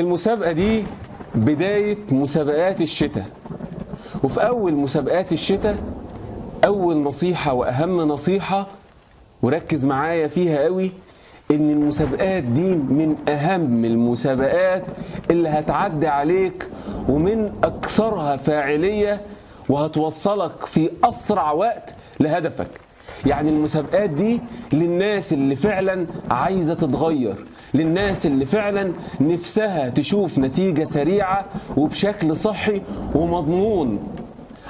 المسابقة دي بداية مسابقات الشتاء وفي أول مسابقات الشتاء أول نصيحة وأهم نصيحة وركز معايا فيها قوي إن المسابقات دي من أهم المسابقات اللي هتعدي عليك ومن أكثرها فاعلية وهتوصلك في أسرع وقت لهدفك يعني المسابقات دي للناس اللي فعلا عايزة تتغير للناس اللي فعلا نفسها تشوف نتيجة سريعة وبشكل صحي ومضمون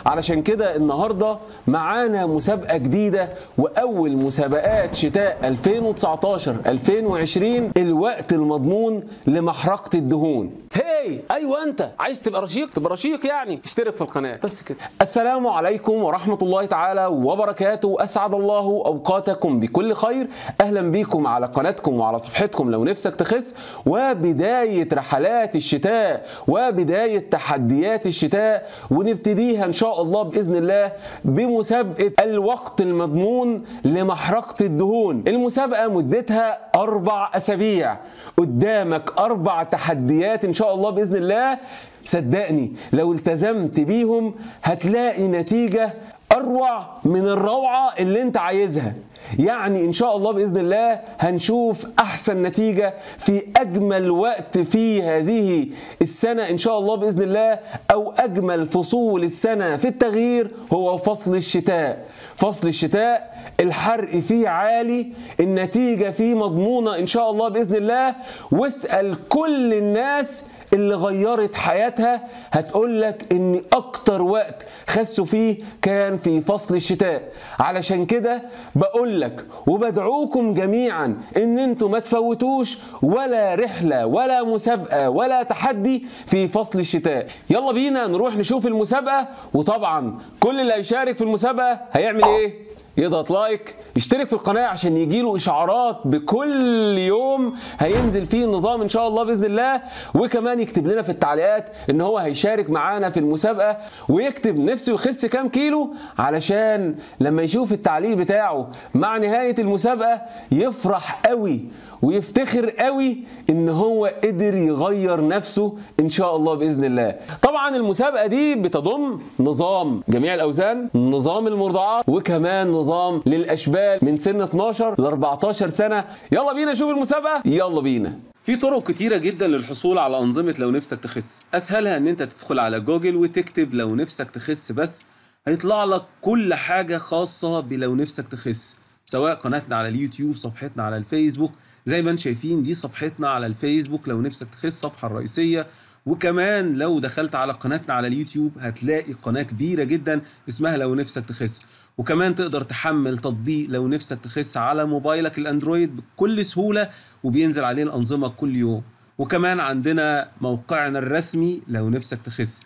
علشان كده النهارده معانا مسابقه جديده واول مسابقات شتاء 2019 2020 الوقت المضمون لمحرقه الدهون هاي ايوه انت عايز تبقى رشيق تبقى رشيق يعني اشترك في القناه بس كده السلام عليكم ورحمه الله تعالى وبركاته اسعد الله اوقاتكم بكل خير اهلا بيكم على قناتكم وعلى صفحتكم لو نفسك تخس وبدايه رحلات الشتاء وبدايه تحديات الشتاء ونبتديها ان شاء الله باذن الله بمسابقه الوقت المضمون لمحرقه الدهون المسابقه مدتها اربع اسابيع قدامك اربع تحديات ان شاء الله باذن الله صدقني لو التزمت بيهم هتلاقي نتيجه اروع من الروعه اللي انت عايزها يعني ان شاء الله باذن الله هنشوف احسن نتيجه في اجمل وقت في هذه السنه ان شاء الله باذن الله او اجمل فصول السنه في التغيير هو فصل الشتاء فصل الشتاء الحرق فيه عالي النتيجه فيه مضمونه ان شاء الله باذن الله واسال كل الناس اللي غيرت حياتها هتقول لك ان اكتر وقت خسوا فيه كان في فصل الشتاء علشان كده بقول لك وبدعوكم جميعا ان انتوا ما تفوتوش ولا رحله ولا مسابقه ولا تحدي في فصل الشتاء يلا بينا نروح نشوف المسابقه وطبعا كل اللي هيشارك في المسابقه هيعمل ايه يضغط لايك يشترك في القناه عشان يجيله اشعارات بكل يوم هينزل فيه النظام ان شاء الله باذن الله وكمان يكتب لنا في التعليقات ان هو هيشارك معانا في المسابقه ويكتب نفسه يخس كام كيلو علشان لما يشوف التعليق بتاعه مع نهايه المسابقه يفرح قوي ويفتخر قوي ان هو قدر يغير نفسه ان شاء الله باذن الله طبعا المسابقه دي بتضم نظام جميع الاوزان نظام المرضعات وكمان نظام للاشبال من سن 12 ل 14 سنه يلا بينا نشوف المسابقه يلا بينا في طرق كتيرة جدا للحصول على أنظمة لو نفسك تخس أسهلها إن أنت تدخل على جوجل وتكتب لو نفسك تخس بس هيطلع لك كل حاجة خاصة بلو نفسك تخس سواء قناتنا على اليوتيوب صفحتنا على الفيسبوك زي ما انتم شايفين دي صفحتنا على الفيسبوك لو نفسك تخس الصفحه الرئيسيه وكمان لو دخلت على قناتنا على اليوتيوب هتلاقي قناه كبيره جدا اسمها لو نفسك تخس وكمان تقدر تحمل تطبيق لو نفسك تخس على موبايلك الاندرويد بكل سهوله وبينزل عليه الانظمه كل يوم وكمان عندنا موقعنا الرسمي لو نفسك تخس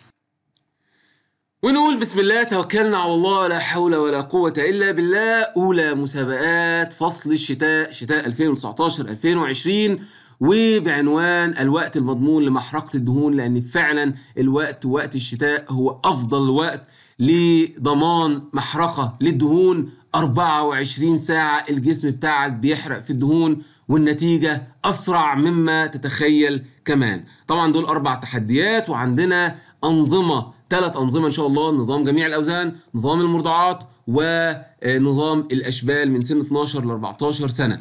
ونقول بسم الله توكلنا على الله لا حول ولا قوة إلا بالله أولى مسابقات فصل الشتاء شتاء 2019 2020 وبعنوان الوقت المضمون لمحرقة الدهون لأن فعلا الوقت وقت الشتاء هو أفضل وقت لضمان محرقة للدهون 24 ساعة الجسم بتاعك بيحرق في الدهون والنتيجة أسرع مما تتخيل كمان طبعا دول أربع تحديات وعندنا أنظمة ثلاث انظمه ان شاء الله نظام جميع الاوزان نظام المرضعات ونظام الاشبال من سن 12 ل 14 سنه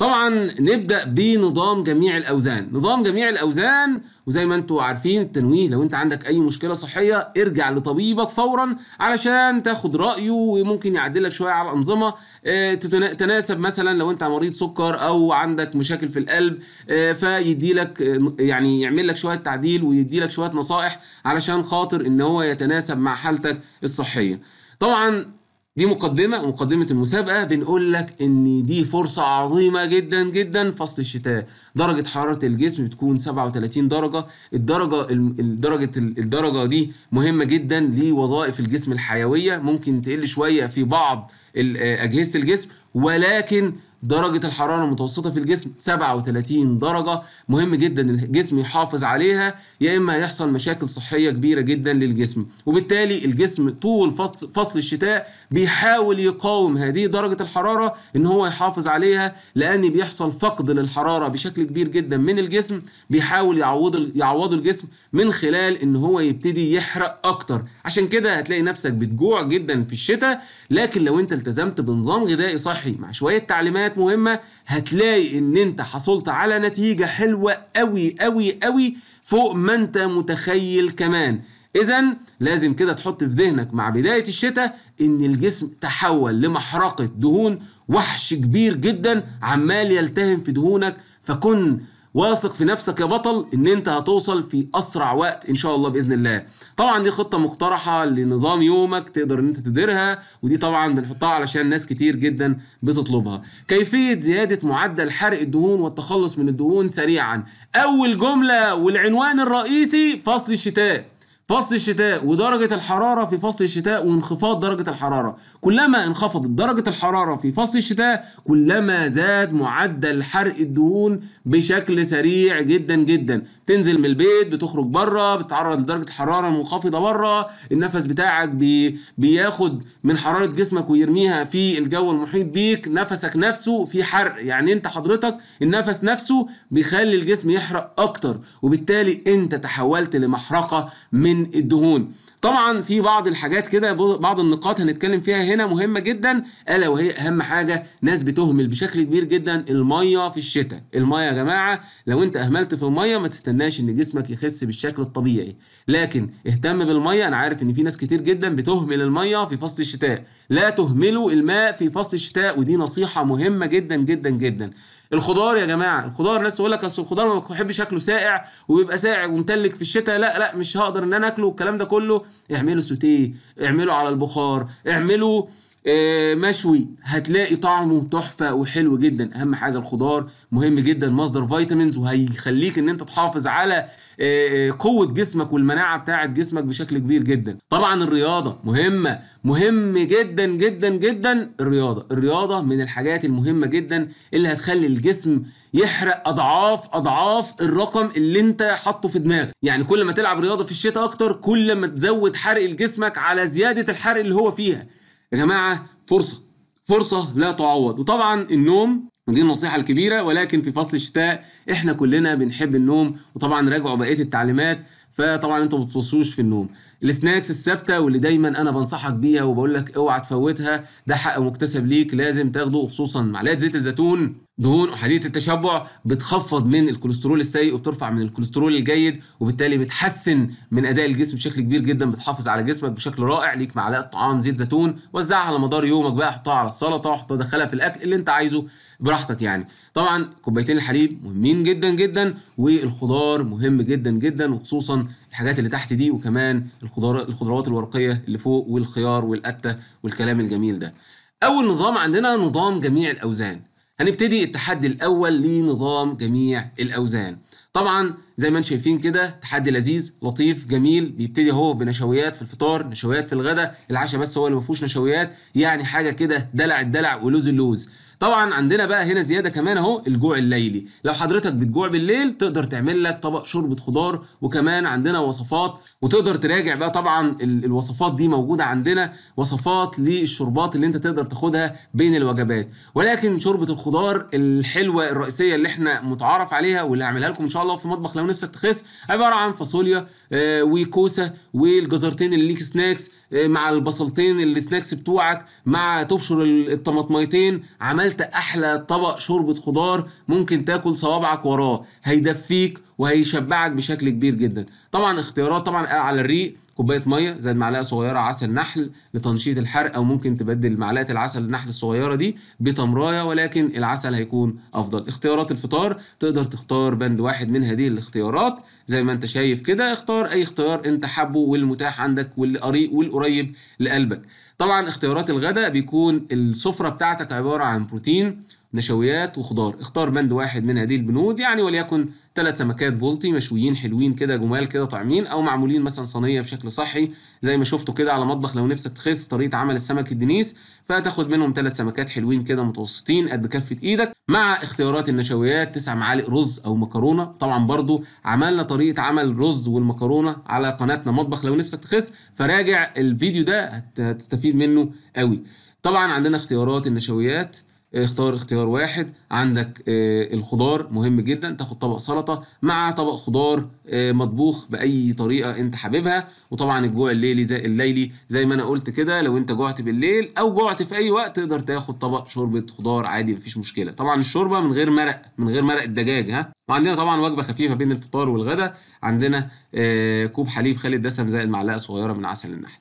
طبعا نبدا بنظام جميع الاوزان نظام جميع الاوزان وزي ما انتوا عارفين التنويه لو انت عندك اي مشكله صحيه ارجع لطبيبك فورا علشان تاخد رايه وممكن يعدلك شويه على الانظمه آه، تتناسب تناسب مثلا لو انت مريض سكر او عندك مشاكل في القلب آه، فيدي لك آه، يعني يعمل لك شويه تعديل ويدي لك شويه نصائح علشان خاطر ان هو يتناسب مع حالتك الصحيه طبعا دي مقدمة مقدمة المسابقة بنقول لك إن دي فرصة عظيمة جدا جدا فصل الشتاء درجة حرارة الجسم بتكون 37 درجة الدرجة الدرجة الدرجة دي مهمة جدا لوظائف الجسم الحيوية ممكن تقل شوية في بعض أجهزة الجسم ولكن درجة الحرارة المتوسطة في الجسم 37 درجة مهم جدا الجسم يحافظ عليها يا إما هيحصل مشاكل صحية كبيرة جدا للجسم وبالتالي الجسم طول فصل الشتاء بيحاول يقاوم هذه درجة الحرارة إن هو يحافظ عليها لأن بيحصل فقد للحرارة بشكل كبير جدا من الجسم بيحاول يعوض يعوضه الجسم من خلال إن هو يبتدي يحرق أكتر عشان كده هتلاقي نفسك بتجوع جدا في الشتاء لكن لو أنت التزمت بنظام غذائي صحي مع شوية تعليمات حاجات مهمه هتلاقي ان انت حصلت على نتيجه حلوه قوي قوي قوي فوق ما انت متخيل كمان اذا لازم كده تحط في ذهنك مع بدايه الشتاء ان الجسم تحول لمحرقه دهون وحش كبير جدا عمال يلتهم في دهونك فكن واثق في نفسك يا بطل ان انت هتوصل في اسرع وقت ان شاء الله باذن الله طبعا دي خطه مقترحه لنظام يومك تقدر ان انت تديرها ودي طبعا بنحطها علشان ناس كتير جدا بتطلبها كيفيه زياده معدل حرق الدهون والتخلص من الدهون سريعا اول جمله والعنوان الرئيسي فصل الشتاء فصل الشتاء ودرجة الحرارة في فصل الشتاء وانخفاض درجة الحرارة كلما انخفضت درجة الحرارة في فصل الشتاء كلما زاد معدل حرق الدهون بشكل سريع جدا جدا تنزل من البيت بتخرج بره بتتعرض لدرجة الحرارة المنخفضة بره النفس بتاعك بي بياخد من حرارة جسمك ويرميها في الجو المحيط بيك نفسك نفسه في حرق يعني انت حضرتك النفس نفسه بيخلي الجسم يحرق اكتر وبالتالي انت تحولت لمحرقة من من الدهون طبعا في بعض الحاجات كده بعض النقاط هنتكلم فيها هنا مهمة جدا ألا وهي أهم حاجة ناس بتهمل بشكل كبير جدا المية في الشتاء المية يا جماعة لو أنت أهملت في المية ما تستناش إن جسمك يخس بالشكل الطبيعي لكن اهتم بالمية أنا عارف إن في ناس كتير جدا بتهمل المية في فصل الشتاء لا تهملوا الماء في فصل الشتاء ودي نصيحة مهمة جدا جدا جدا الخضار يا جماعه الخضار ناس تقول لك اصل الخضار ما بحبش شكله ساقع ويبقى ساقع ومتلج في الشتاء لا لا مش هقدر ان انا اكله والكلام ده كله اعمله سوتيه اعمله على البخار اعمله آه، مشوي هتلاقي طعمه تحفه وحلو جدا اهم حاجه الخضار مهم جدا مصدر فيتامينز وهيخليك ان انت تحافظ على آه، آه، قوه جسمك والمناعه بتاعه جسمك بشكل كبير جدا طبعا الرياضه مهمه مهم جدا جدا جدا الرياضه الرياضه من الحاجات المهمه جدا اللي هتخلي الجسم يحرق اضعاف اضعاف الرقم اللي انت حاطه في دماغك يعني كل ما تلعب رياضه في الشتاء اكتر كل ما تزود حرق جسمك على زياده الحرق اللي هو فيها يا جماعه فرصه فرصه لا تعوض وطبعا النوم ودي النصيحة الكبيرة ولكن في فصل الشتاء احنا كلنا بنحب النوم وطبعا راجعوا بقية التعليمات فطبعا انتوا ما في النوم السناكس الثابته واللي دايما انا بنصحك بيها وبقول لك اوعى تفوتها ده حق مكتسب ليك لازم تاخده خصوصا معلقه زيت الزيتون دهون احاديه التشبع بتخفض من الكوليسترول السيء وبترفع من الكوليسترول الجيد وبالتالي بتحسن من اداء الجسم بشكل كبير جدا بتحافظ على جسمك بشكل رائع ليك معلقه طعام زيت زيتون وزعها على مدار يومك بقى حطها على السلطه حطها دخلها في الاكل اللي انت عايزه براحتك يعني طبعا كوبايتين الحليب مهمين جدا جدا والخضار مهم جدا جدا وخصوصا الحاجات اللي تحت دي وكمان الخضار الخضروات الورقيه اللي فوق والخيار والقته والكلام الجميل ده اول نظام عندنا نظام جميع الاوزان هنبتدي التحدي الاول لنظام جميع الاوزان طبعا زي ما انتم شايفين كده تحدي لذيذ لطيف جميل بيبتدي هو بنشويات في الفطار نشويات في الغداء العشاء بس هو اللي ما فيهوش نشويات يعني حاجه كده دلع الدلع ولوز اللوز طبعا عندنا بقى هنا زياده كمان اهو الجوع الليلي لو حضرتك بتجوع بالليل تقدر تعمل لك طبق شوربه خضار وكمان عندنا وصفات وتقدر تراجع بقى طبعا الوصفات دي موجوده عندنا وصفات للشربات اللي انت تقدر تاخدها بين الوجبات ولكن شوربه الخضار الحلوه الرئيسيه اللي احنا متعارف عليها واللي هعملها لكم ان شاء الله في مطبخ لو نفسك تخس عباره عن فاصوليا آه، وكوسه والجزرتين اللي ليك سناكس آه، مع البصلتين السناكس بتوعك مع تبشر الطماطميتين عملت احلى طبق شوربه خضار ممكن تاكل صوابعك وراه هيدفيك وهيشبعك بشكل كبير جدا طبعا اختيارات طبعا على الريق كوبايه ميه زائد معلقه صغيره عسل نحل لتنشيط الحرق او ممكن تبدل معلقه العسل النحل الصغيره دي بتمرايه ولكن العسل هيكون افضل اختيارات الفطار تقدر تختار بند واحد من هذه الاختيارات زي ما انت شايف كده اختار اي اختيار انت حابه والمتاح عندك والقريب والقريب لقلبك طبعا اختيارات الغداء بيكون السفره بتاعتك عباره عن بروتين نشويات وخضار اختار بند واحد من هذه البنود يعني وليكن ثلاث سمكات بلطي مشويين حلوين كده جمال كده طعمين او معمولين مثلا صينيه بشكل صحي زي ما شفتوا كده على مطبخ لو نفسك تخس طريقه عمل السمك الدنيس فتاخد منهم ثلاث سمكات حلوين كده متوسطين قد كفه ايدك مع اختيارات النشويات تسع معالق رز او مكرونه طبعا برضو عملنا طريقه عمل الرز والمكرونه على قناتنا مطبخ لو نفسك تخس فراجع الفيديو ده هتستفيد منه قوي طبعا عندنا اختيارات النشويات اختار اختيار واحد عندك آه، الخضار مهم جدا تاخد طبق سلطه مع طبق خضار آه، مطبوخ باي طريقه انت حاببها وطبعا الجوع الليلي زي الليلي زي ما انا قلت كده لو انت جوعت بالليل او جوعت في اي وقت تقدر تاخد طبق شوربه خضار عادي مفيش مشكله طبعا الشوربه من غير مرق من غير مرق الدجاج ها وعندنا طبعا وجبه خفيفه بين الفطار والغدا عندنا آه، كوب حليب خالي الدسم زائد معلقه صغيره من عسل النحل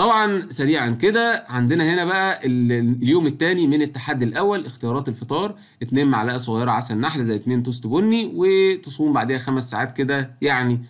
طبعا سريعا كده عندنا هنا بقى اليوم الثاني من التحدي الاول اختيارات الفطار 2 معلقه صغيره عسل نحل زي 2 توست بني وتصوم بعدها خمس ساعات كده يعني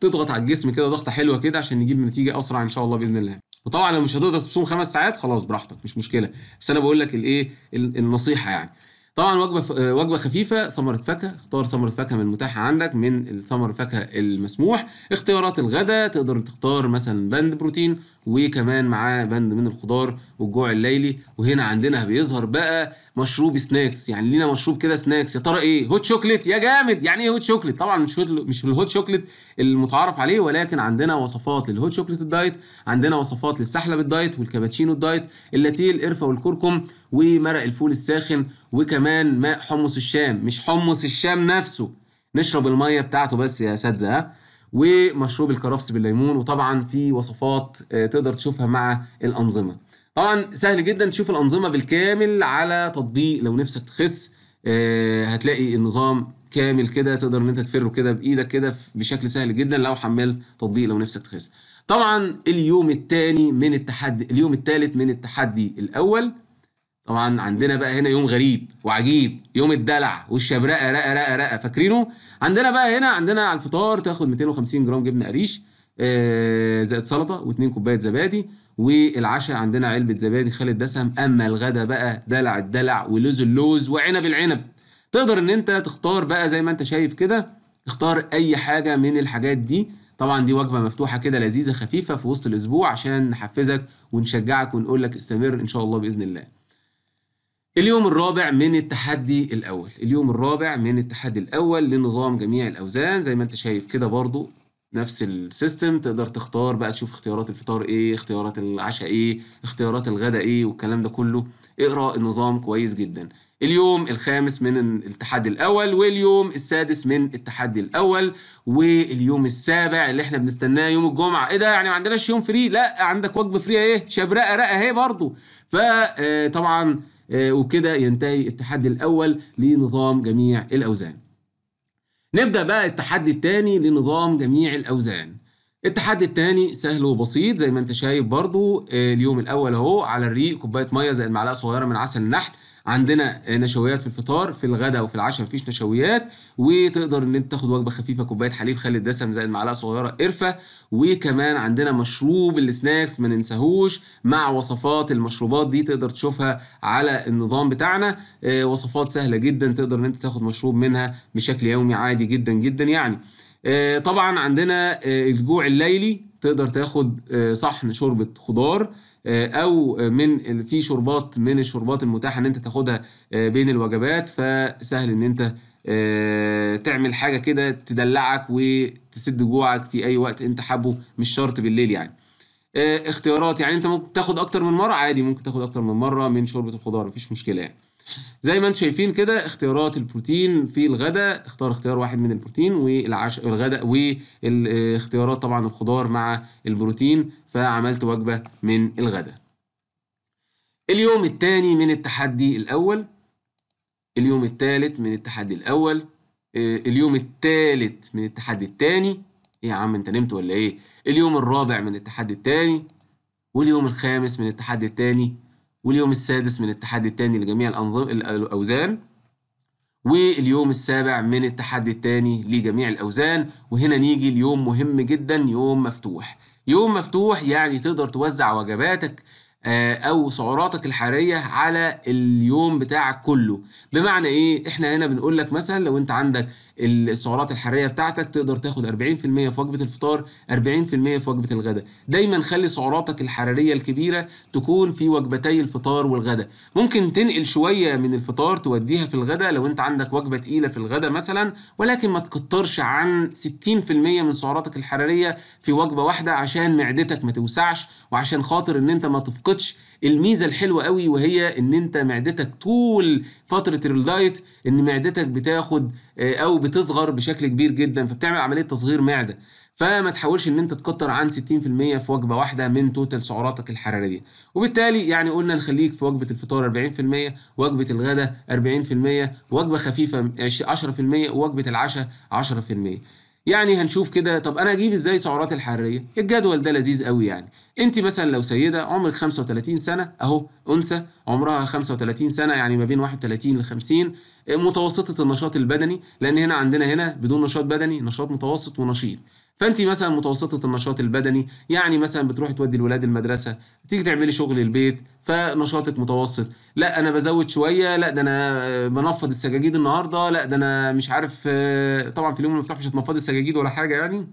تضغط على الجسم كده ضغطه حلوه كده عشان نجيب نتيجه اسرع ان شاء الله باذن الله وطبعا لو مش هتقدر تصوم خمس ساعات خلاص براحتك مش مشكله بس انا بقول لك الايه النصيحه يعني طبعا وجبه وجبه خفيفه ثمره فاكهه اختار ثمره فاكهه من المتاحه عندك من ثمر الفاكهه المسموح اختيارات الغداء تقدر تختار مثلا بند بروتين وكمان معاه بند من الخضار والجوع الليلي وهنا عندنا بيظهر بقى مشروب سناكس يعني لينا مشروب كده سناكس يا ترى ايه هوت شوكليت يا جامد يعني ايه هوت شوكليت طبعا مش مش الهوت شوكليت المتعارف عليه ولكن عندنا وصفات للهوت شوكليت الدايت عندنا وصفات للسحلب الدايت والكابتشينو الدايت اللاتيه القرفه والكركم ومرق الفول الساخن وكمان ماء حمص الشام مش حمص الشام نفسه نشرب الميه بتاعته بس يا اساتذه ومشروب الكرفس بالليمون وطبعا في وصفات آه، تقدر تشوفها مع الانظمه طبعا سهل جدا تشوف الانظمه بالكامل على تطبيق لو نفسك تخس آه، هتلاقي النظام كامل كده تقدر ان انت تفره كده بايدك كده بشكل سهل جدا لو حملت تطبيق لو نفسك تخس طبعا اليوم الثاني من التحدي اليوم الثالث من التحدي الاول طبعا عندنا بقى هنا يوم غريب وعجيب يوم الدلع والشبرقه رقه رقه رقه فاكرينه عندنا بقى هنا عندنا على الفطار تاخد 250 جرام جبنه قريش آه، زائد سلطه واثنين كوبايه زبادي والعشاء عندنا علبه زبادي خالد دسم اما الغدا بقى دلع الدلع ولوز اللوز وعنب العنب تقدر ان انت تختار بقى زي ما انت شايف كده تختار اي حاجه من الحاجات دي طبعا دي وجبه مفتوحه كده لذيذه خفيفه في وسط الاسبوع عشان نحفزك ونشجعك ونقول لك استمر ان شاء الله باذن الله اليوم الرابع من التحدي الأول اليوم الرابع من التحدي الأول لنظام جميع الأوزان زي ما انت شايف كده برضو نفس السيستم تقدر تختار بقى تشوف اختيارات الفطار ايه اختيارات العشاء ايه اختيارات الغداء ايه والكلام ده كله اقرأ النظام كويس جدا اليوم الخامس من التحدي الأول واليوم السادس من التحدي الأول واليوم السابع اللي احنا بنستناه يوم الجمعة ايه ده يعني ما عندناش يوم فري لا عندك وجبة فري ايه شبرقة رقة اهي برضو فطبعا آه، وكده ينتهي التحدي الأول لنظام جميع الأوزان نبدأ بقى التحدي الثاني لنظام جميع الأوزان التحدي الثاني سهل وبسيط زي ما انت شايف برضو آه، اليوم الأول اهو على الريق كوباية مية زائد معلقة صغيرة من عسل النحل عندنا نشويات في الفطار في الغداء وفي العشاء مفيش نشويات وتقدر ان انت تاخد وجبه خفيفه كوبايه حليب خالي الدسم زائد معلقه صغيره قرفه وكمان عندنا مشروب السناكس ما ننساهوش مع وصفات المشروبات دي تقدر تشوفها على النظام بتاعنا آه، وصفات سهله جدا تقدر ان انت تاخد مشروب منها بشكل يومي عادي جدا جدا يعني آه، طبعا عندنا آه، الجوع الليلي تقدر تاخد صحن شوربه خضار آه، او من في شربات من الشربات المتاحه ان انت تاخدها آه، بين الوجبات فسهل ان انت آه، تعمل حاجه كده تدلعك وتسد جوعك في اي وقت انت حابه مش شرط بالليل يعني اختيارات يعني انت ممكن تاخد اكتر من مره عادي ممكن تاخد اكتر من مره من شوربه الخضار مفيش مشكله يعني زي ما انتم شايفين كده اختيارات البروتين في الغداء اختار اختيار واحد من البروتين والعشاء والغداء والاختيارات طبعا الخضار مع البروتين فعملت وجبه من الغداء اليوم الثاني من التحدي الاول اليوم الثالث من التحدي الاول آه، اليوم الثالث من التحدي الثاني ايه يا عم انت نمت ولا ايه اليوم الرابع من التحدي الثاني واليوم الخامس من التحدي الثاني واليوم السادس من التحدي الثاني لجميع الأنظمة الأوزان واليوم السابع من التحدي الثاني لجميع الأوزان وهنا نيجي ليوم مهم جدا يوم مفتوح يوم مفتوح يعني تقدر توزع وجباتك آه، او سعراتك الحراريه على اليوم بتاعك كله بمعنى ايه احنا هنا بنقول لك مثلا لو انت عندك السعرات الحراريه بتاعتك تقدر تاخد 40% في وجبه الفطار 40% في وجبه الغداء دايما خلي سعراتك الحراريه الكبيره تكون في وجبتي الفطار والغداء ممكن تنقل شويه من الفطار توديها في الغداء لو انت عندك وجبه تقيله في الغداء مثلا ولكن ما تكترش عن 60% من سعراتك الحراريه في وجبه واحده عشان معدتك ما توسعش وعشان خاطر ان انت ما تفقدش الميزه الحلوه قوي وهي ان انت معدتك طول فتره الدايت ان معدتك بتاخد آه، او بتصغر بشكل كبير جدا فبتعمل عمليه تصغير معده فما تحاولش ان انت تكتر عن 60% في وجبه واحده من توتال سعراتك الحراريه وبالتالي يعني قلنا نخليك في وجبه الفطار 40% وجبه الغداء 40% وجبه خفيفه 10% وجبه العشاء 10% يعني هنشوف كده طب انا اجيب ازاي سعرات الحراريه الجدول ده لذيذ قوي يعني انت مثلا لو سيده عمرك 35 سنه اهو انثى عمرها 35 سنه يعني ما بين 31 ل 50 متوسطه النشاط البدني لان هنا عندنا هنا بدون نشاط بدني نشاط متوسط ونشيط فانت مثلا متوسطه النشاط البدني يعني مثلا بتروحي تودي الولاد المدرسه تيجي تعملي شغل البيت فنشاطك متوسط لا انا بزود شويه لا ده انا آه، بنفض السجاجيد النهارده لا ده انا مش عارف آه، طبعا في اليوم المفتوح مش هتنفضي السجاجيد ولا حاجه يعني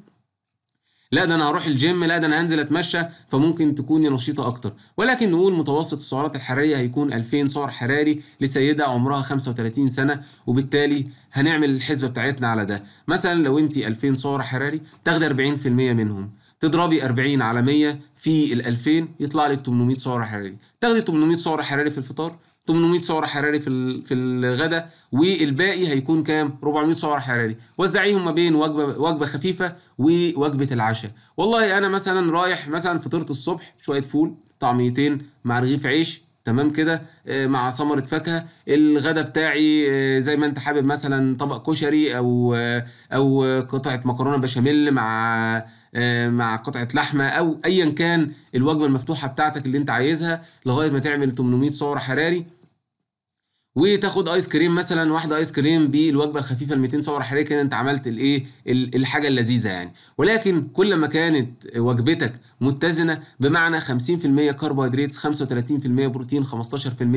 لا ده انا هروح الجيم لا ده انا هنزل اتمشى فممكن تكوني نشيطه اكتر ولكن نقول متوسط السعرات الحراريه هيكون 2000 سعر حراري لسيده عمرها 35 سنه وبالتالي هنعمل الحسبه بتاعتنا على ده مثلا لو انت 2000 سعر حراري تاخدي 40% منهم تضربي 40 على 100 في ال 2000 يطلع لك 800 سعر حراري تاخدي 800 سعر حراري في الفطار 800 سعر حراري في في الغداء والباقي هيكون كام 400 سعر حراري وزعيهم ما بين وجبه وجبه خفيفه ووجبه العشاء والله انا مثلا رايح مثلا فطرت الصبح شويه فول طعميتين مع رغيف عيش تمام كده آه، مع ثمره فاكهه الغدا بتاعي آه، زي ما انت حابب مثلا طبق كشري او آه، او قطعه مكرونه بشاميل مع مع قطعه لحمه او ايا كان الوجبه المفتوحه بتاعتك اللي انت عايزها لغايه ما تعمل 800 سعر حراري وتاخد ايس كريم مثلا واحده ايس كريم بالوجبه الخفيفه ال 200 سعره حراريه كده انت عملت الايه الحاجه اللذيذه يعني ولكن كل ما كانت وجبتك متزنه بمعنى 50% كربوهيدرات 35% بروتين 15%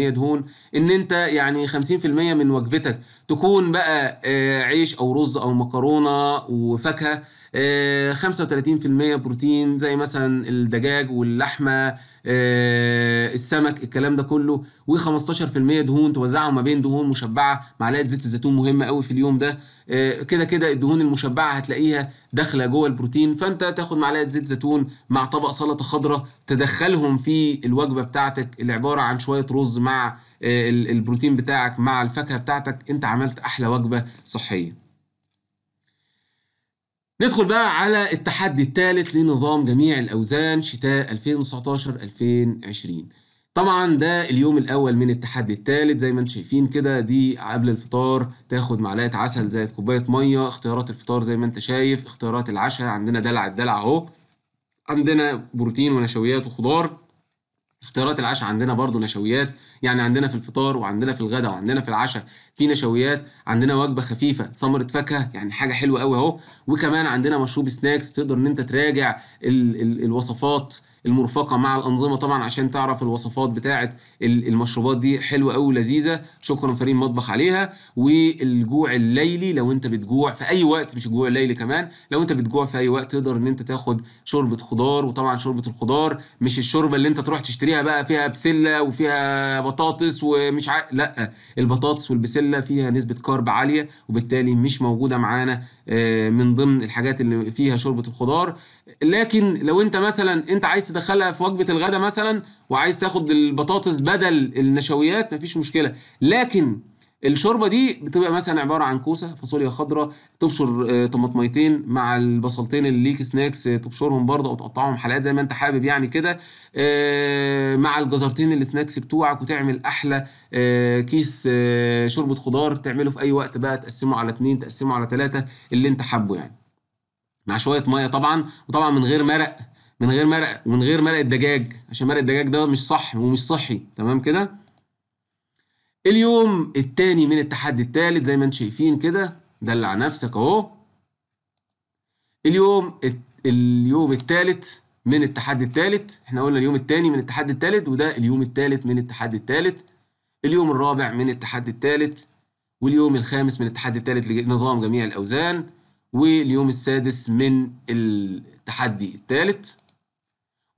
دهون ان انت يعني 50% من وجبتك تكون بقى آه، عيش او رز او مكرونه وفاكهه 35% آه، بروتين زي مثلا الدجاج واللحمه آه، السمك الكلام ده كله و15% دهون توزعها ما بين دهون مشبعه معلقه زيت الزيتون مهمه قوي في اليوم ده آه، كده كده الدهون المشبعه هتلاقيها داخله جوه البروتين فانت تاخد معلقه زيت زيتون مع طبق سلطه خضراء تدخلهم في الوجبه بتاعتك اللي عباره عن شويه رز مع البروتين بتاعك مع الفاكهه بتاعتك انت عملت احلى وجبه صحيه ندخل بقى على التحدي الثالث لنظام جميع الأوزان شتاء 2019-2020 طبعا ده اليوم الأول من التحدي الثالث زي ما انتم شايفين كده دي قبل الفطار تاخد معلقة عسل زائد كوباية مية اختيارات الفطار زي ما انت شايف اختيارات العشاء عندنا دلع الدلع اهو عندنا بروتين ونشويات وخضار اختيارات العشاء عندنا برضو نشويات يعني عندنا في الفطار وعندنا في الغداء وعندنا في العشاء في نشويات عندنا وجبه خفيفه ثمره فاكهه يعني حاجه حلوه قوي اهو وكمان عندنا مشروب سناكس تقدر ان انت تراجع ال ال الوصفات المرفقه مع الانظمه طبعا عشان تعرف الوصفات بتاعه المشروبات دي حلوه أو ولذيذه شكرا فريق مطبخ عليها والجوع الليلي لو انت بتجوع في اي وقت مش الجوع الليلي كمان لو انت بتجوع في اي وقت تقدر ان انت تاخد شوربه خضار وطبعا شوربه الخضار مش الشوربه اللي انت تروح تشتريها بقى فيها بسله وفيها بطاطس ومش ع... لا البطاطس والبسله فيها نسبه كارب عاليه وبالتالي مش موجوده معانا آه، من ضمن الحاجات اللي فيها شوربه الخضار لكن لو انت مثلا انت عايز تدخلها في وجبه الغداء مثلا وعايز تاخد البطاطس بدل النشويات مفيش مشكله لكن الشوربه دي بتبقى مثلا عباره عن كوسه فاصوليا خضراء تبشر آه، طماطميتين مع البصلتين اللي ليك سناكس آه، تبشرهم برضه او تقطعهم حلقات زي ما انت حابب يعني كده آه، مع الجزرتين السناكس بتوعك وتعمل احلى كيس شوربه خضار تعمله في اي وقت بقى تقسمه على اتنين تقسمه على ثلاثه اللي انت حابه يعني مع شويه ميه طبعا وطبعا من غير مرق من غير مرق ومن غير مرق الدجاج عشان مرق الدجاج ده مش صح ومش صحي تمام كده اليوم التاني من التحدي التالت زي ما انتم شايفين كده دلع نفسك اهو اليوم اليوم التالت من التحدي التالت احنا قلنا اليوم التاني من التحدي التالت وده اليوم التالت من التحدي التالت اليوم الرابع من التحدي التالت واليوم الخامس من التحدي التالت لنظام جميع الاوزان واليوم السادس من التحدي التالت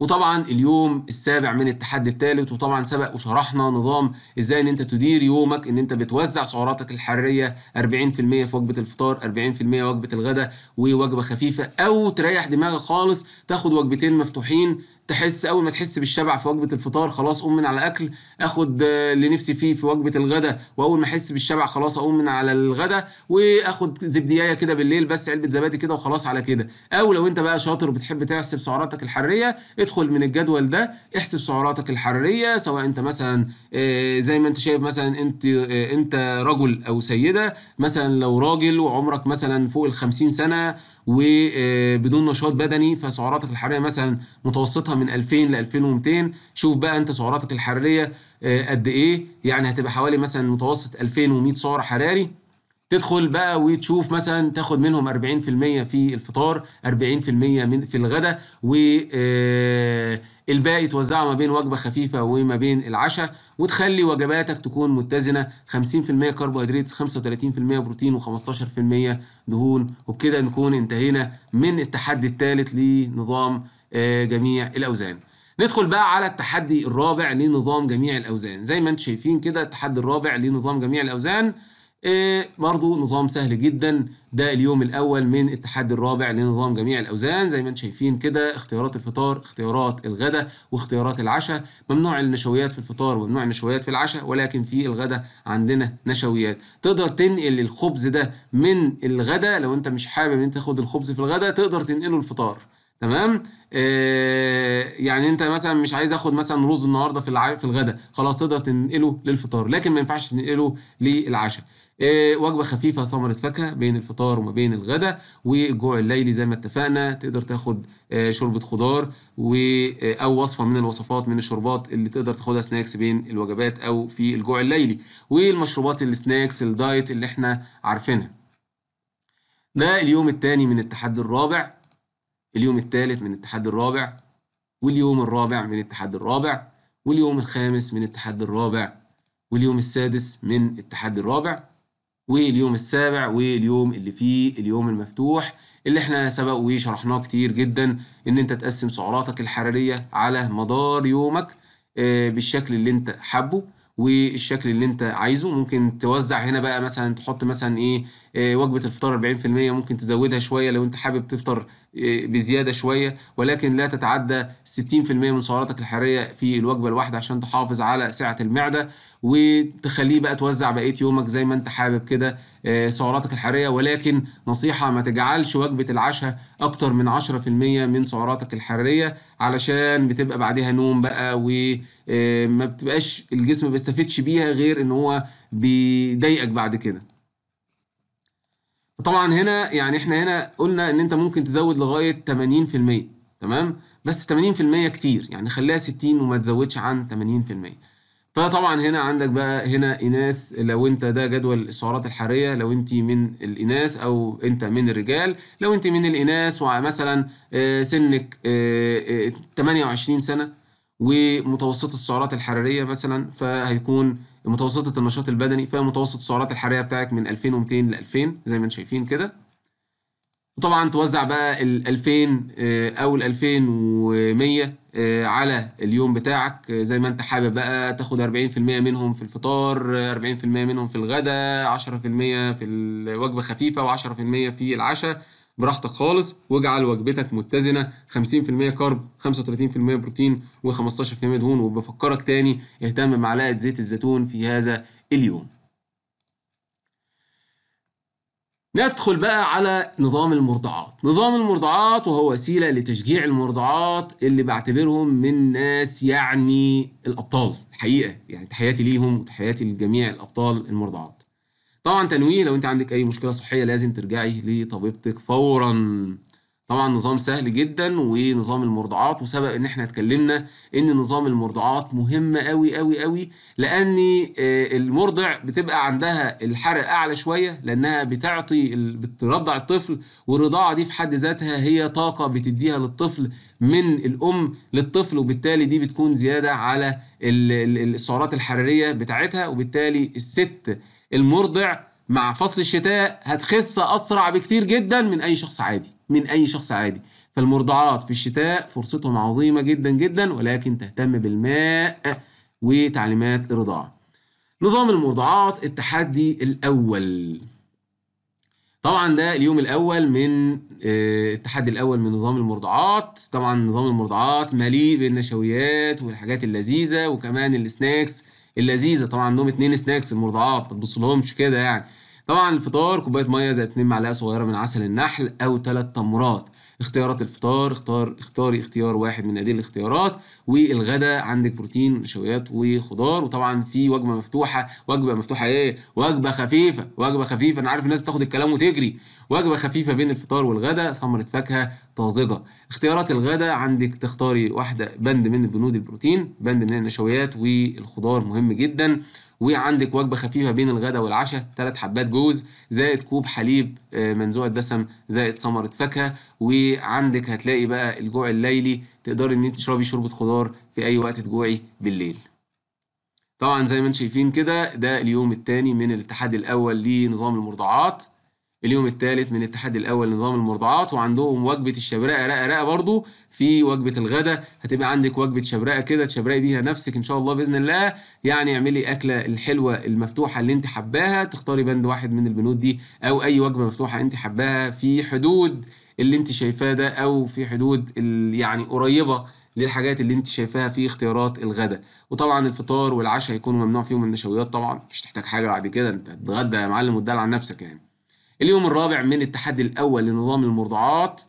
وطبعا اليوم السابع من التحدي الثالث وطبعا سبق وشرحنا نظام ازاي ان انت تدير يومك ان انت بتوزع سعراتك الحراريه 40% في وجبه الفطار 40% وجبه الغداء ووجبه خفيفه او تريح دماغك خالص تاخد وجبتين مفتوحين تحس اول ما تحس بالشبع في وجبه الفطار خلاص اقوم من على اكل اخد آه، اللي نفسي فيه في وجبه الغداء واول ما احس بالشبع خلاص اقوم من على الغداء واخد زبديايه كده بالليل بس علبه زبادي كده وخلاص على كده او لو انت بقى شاطر وبتحب تحسب سعراتك الحراريه ادخل من الجدول ده احسب سعراتك الحراريه سواء انت مثلا آه، زي ما انت شايف مثلا انت آه، انت رجل او سيده مثلا لو راجل وعمرك مثلا فوق ال 50 سنه وبدون آه، نشاط بدني فسعراتك الحراريه مثلا متوسطها من 2000 ل 2200 شوف بقى انت سعراتك الحراريه آه، قد ايه يعني هتبقى حوالي مثلا متوسط 2100 سعر حراري تدخل بقى وتشوف مثلا تاخد منهم 40% في الفطار 40% من في الغداء و آه، الباقي توزعه ما بين وجبه خفيفه وما بين العشاء وتخلي وجباتك تكون متزنه 50% كربوهيدرات 35% بروتين و15% دهون وبكده نكون انتهينا من التحدي الثالث لنظام آه، جميع الاوزان ندخل بقى على التحدي الرابع لنظام جميع الاوزان زي ما انتم شايفين كده التحدي الرابع لنظام جميع الاوزان برضه إيه، برضو نظام سهل جدا ده اليوم الاول من التحدي الرابع لنظام جميع الاوزان زي ما انتم شايفين كده اختيارات الفطار اختيارات الغداء واختيارات العشاء ممنوع النشويات في الفطار وممنوع النشويات في العشاء ولكن في الغداء عندنا نشويات تقدر تنقل الخبز ده من الغداء لو انت مش حابب انت تاخد الخبز في الغداء تقدر تنقله الفطار تمام آه يعني انت مثلا مش عايز اخد مثلا رز النهارده في في الغداء خلاص تقدر تنقله للفطار لكن ما ينفعش تنقله للعشاء إيه، وجبه خفيفه ثمره فاكهه بين الفطار وما بين الغداء والجوع الليلي زي ما اتفقنا تقدر تاخد إيه، شوربه خضار و إيه، او وصفه من الوصفات من الشربات اللي تقدر تاخدها سناكس بين الوجبات او في الجوع الليلي والمشروبات السناكس الدايت اللي احنا عارفينها ده اليوم الثاني من التحدي الرابع اليوم الثالث من التحدي الرابع واليوم الرابع من التحدي الرابع واليوم الخامس من التحدي الرابع واليوم السادس من التحدي الرابع واليوم السابع واليوم اللي فيه اليوم المفتوح اللي احنا سبق وشرحناه كتير جدا ان انت تقسم سعراتك الحرارية على مدار يومك آه، بالشكل اللي انت حابه والشكل اللي انت عايزه ممكن توزع هنا بقى مثلا تحط مثلا ايه إيه، وجبه الفطار 40% ممكن تزودها شويه لو انت حابب تفطر إيه، بزياده شويه ولكن لا تتعدى 60% من سعراتك الحراريه في الوجبه الواحده عشان تحافظ على سعه المعده وتخليه بقى توزع بقيه يومك زي ما انت حابب كده إيه، سعراتك الحراريه ولكن نصيحه ما تجعلش وجبه العشاء اكتر من 10% من سعراتك الحراريه علشان بتبقى بعدها نوم بقى وما بتبقاش الجسم ما بيستفدش بيها غير ان هو بيضايقك بعد كده طبعا هنا يعني احنا هنا قلنا ان انت ممكن تزود لغايه 80% تمام بس 80% كتير يعني خليها 60 وما تزودش عن 80% فطبعا هنا عندك بقى هنا اناث لو انت ده جدول السعرات الحراريه لو انت من الاناث او انت من الرجال لو انت من الاناث ومثلا آه، سنك 28 آه، آه، سنه ومتوسط السعرات الحراريه مثلا فهيكون متوسطة النشاط البدني فمتوسط السعرات الحرارية بتاعك من 2200 ل 2000 زي ما انتم شايفين كده وطبعا توزع بقى ال 2000 آه، او ال 2100 آه، على اليوم بتاعك آه، زي ما انت حابب بقى تاخد 40% منهم في الفطار 40% منهم في الغداء 10% في الوجبة خفيفة و10% في العشاء براحتك خالص واجعل وجبتك متزنه 50% كارب 35% بروتين و15% دهون وبفكرك تاني اهتم بمعلقه زيت الزيتون في هذا اليوم ندخل بقى على نظام المرضعات نظام المرضعات وهو وسيلة لتشجيع المرضعات اللي بعتبرهم من ناس يعني الأبطال الحقيقة يعني تحياتي ليهم وتحياتي لجميع الأبطال المرضعات طبعا تنويه لو انت عندك اي مشكله صحيه لازم ترجعي لطبيبتك فورا طبعا نظام سهل جدا ونظام المرضعات وسبق ان احنا اتكلمنا ان نظام المرضعات مهم قوي قوي قوي لان آه، المرضع بتبقى عندها الحرق اعلى شويه لانها بتعطي بترضع الطفل والرضاعه دي في حد ذاتها هي طاقه بتديها للطفل من الام للطفل وبالتالي دي بتكون زياده على السعرات الحراريه بتاعتها وبالتالي الست المرضع مع فصل الشتاء هتخس اسرع بكتير جدا من اي شخص عادي من اي شخص عادي فالمرضعات في الشتاء فرصتهم عظيمه جدا جدا ولكن تهتم بالماء وتعليمات الرضاعه نظام المرضعات التحدي الاول طبعا ده اليوم الاول من آه، التحدي الاول من نظام المرضعات طبعا نظام المرضعات مليء بالنشويات والحاجات اللذيذه وكمان السناكس اللذيذه طبعا عندهم اتنين سناكس المرضعات ما تبصلهمش كده يعني طبعا الفطار كوبايه ميه زائد اثنين معلقه صغيره من عسل النحل او ثلاث تمرات اختيارات الفطار اختار اختاري اختيار واحد من هذه الاختيارات والغداء عندك بروتين نشويات وخضار وطبعا في وجبه مفتوحه وجبه مفتوحه ايه وجبه خفيفه وجبه خفيفه انا عارف الناس تاخد الكلام وتجري وجبة خفيفة بين الفطار والغداء ثمرة فاكهة طازجة اختيارات الغداء عندك تختاري واحدة بند من بنود البروتين بند من النشويات والخضار مهم جدا وعندك وجبة خفيفة بين الغداء والعشاء ثلاث حبات جوز زائد كوب حليب آه، منزوع الدسم زائد ثمرة فاكهة وعندك هتلاقي بقى الجوع الليلي تقدري ان انت تشربي شوربة خضار في اي وقت تجوعي بالليل طبعا زي ما انتم شايفين كده ده اليوم الثاني من الاتحاد الاول لنظام المرضعات اليوم الثالث من التحدي الاول لنظام المرضعات وعندهم وجبه الشبرقه رقه رقه برضو في وجبه الغداء هتبقى عندك وجبه شبرقه كده تشبراي بيها نفسك ان شاء الله باذن الله يعني اعملي اكله الحلوه المفتوحه اللي انت حباها تختاري بند واحد من البنود دي او اي وجبه مفتوحه انت حباها في حدود اللي انت شايفاه ده او في حدود يعني قريبه للحاجات اللي انت شايفاها في اختيارات الغداء وطبعا الفطار والعشاء هيكونوا ممنوع فيهم النشويات طبعا مش تحتاج حاجه بعد كده انت اتغدى يا معلم وتدلع نفسك يعني اليوم الرابع من التحدي الأول لنظام المرضعات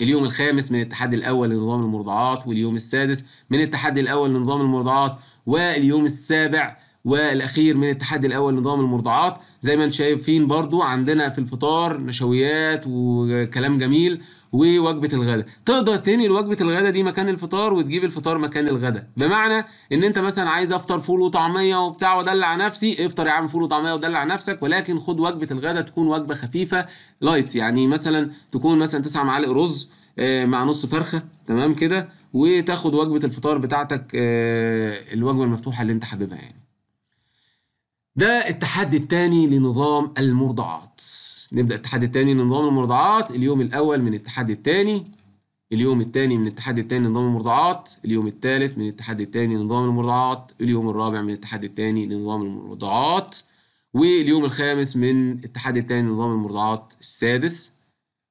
اليوم الخامس من التحدي الأول لنظام المرضعات واليوم السادس من التحدي الأول لنظام المرضعات واليوم السابع والأخير من التحدي الأول لنظام المرضعات زي ما انتم شايفين برضو عندنا في الفطار نشويات وكلام جميل ووجبه الغداء تقدر تنقل وجبه الغداء دي مكان الفطار وتجيب الفطار مكان الغداء بمعنى ان انت مثلا عايز افطر فول وطعميه وبتاع ودلع نفسي افطر يا عم فول وطعميه ودلع نفسك ولكن خد وجبه الغداء تكون وجبه خفيفه لايت يعني مثلا تكون مثلا تسع معالق رز آه، مع نص فرخه تمام كده وتاخد وجبه الفطار بتاعتك آه، الوجبه المفتوحه اللي انت حاببها يعني ده التحدي الثاني لنظام المرضعات نبدأ التحدي الثاني لنظام المرضعات اليوم الأول من التحدي الثاني اليوم الثاني من التحدي الثاني لنظام المرضعات اليوم الثالث من التحدي الثاني لنظام المرضعات اليوم الرابع من التحدي الثاني لنظام المرضعات واليوم الخامس من التحدي الثاني لنظام المرضعات السادس